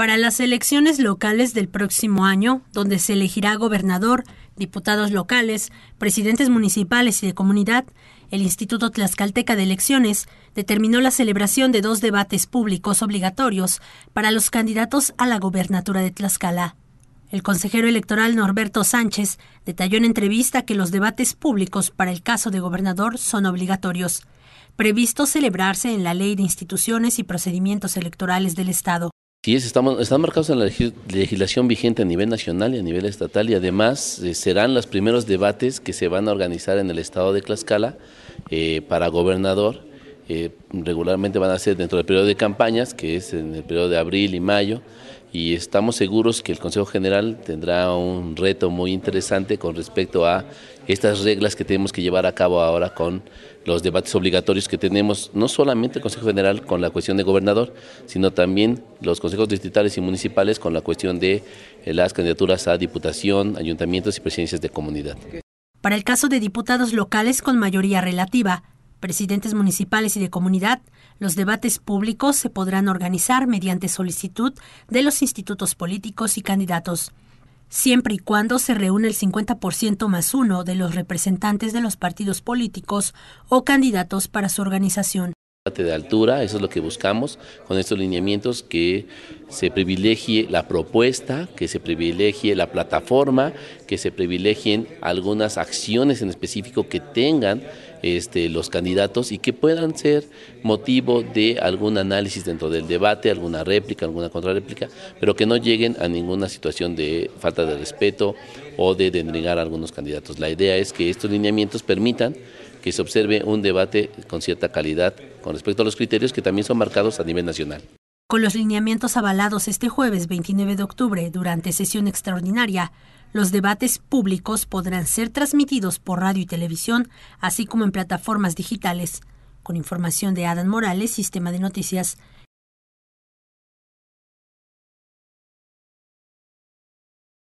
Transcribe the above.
Para las elecciones locales del próximo año, donde se elegirá gobernador, diputados locales, presidentes municipales y de comunidad, el Instituto Tlaxcalteca de Elecciones determinó la celebración de dos debates públicos obligatorios para los candidatos a la gobernatura de Tlaxcala. El consejero electoral Norberto Sánchez detalló en entrevista que los debates públicos para el caso de gobernador son obligatorios, previstos celebrarse en la Ley de Instituciones y Procedimientos Electorales del Estado. Sí, estamos, están marcados en la legislación vigente a nivel nacional y a nivel estatal y además eh, serán los primeros debates que se van a organizar en el estado de Tlaxcala eh, para gobernador eh, regularmente van a ser dentro del periodo de campañas, que es en el periodo de abril y mayo, y estamos seguros que el Consejo General tendrá un reto muy interesante con respecto a estas reglas que tenemos que llevar a cabo ahora con los debates obligatorios que tenemos, no solamente el Consejo General con la cuestión de gobernador, sino también los consejos distritales y municipales con la cuestión de eh, las candidaturas a diputación, ayuntamientos y presidencias de comunidad. Para el caso de diputados locales con mayoría relativa, presidentes municipales y de comunidad, los debates públicos se podrán organizar mediante solicitud de los institutos políticos y candidatos, siempre y cuando se reúne el 50% más uno de los representantes de los partidos políticos o candidatos para su organización de altura, eso es lo que buscamos con estos lineamientos, que se privilegie la propuesta, que se privilegie la plataforma, que se privilegien algunas acciones en específico que tengan este, los candidatos y que puedan ser motivo de algún análisis dentro del debate, alguna réplica, alguna contrarréplica, pero que no lleguen a ninguna situación de falta de respeto o de denegar a algunos candidatos. La idea es que estos lineamientos permitan que se observe un debate con cierta calidad con respecto a los criterios que también son marcados a nivel nacional. Con los lineamientos avalados este jueves 29 de octubre durante sesión extraordinaria, los debates públicos podrán ser transmitidos por radio y televisión, así como en plataformas digitales. Con información de Adán Morales, Sistema de Noticias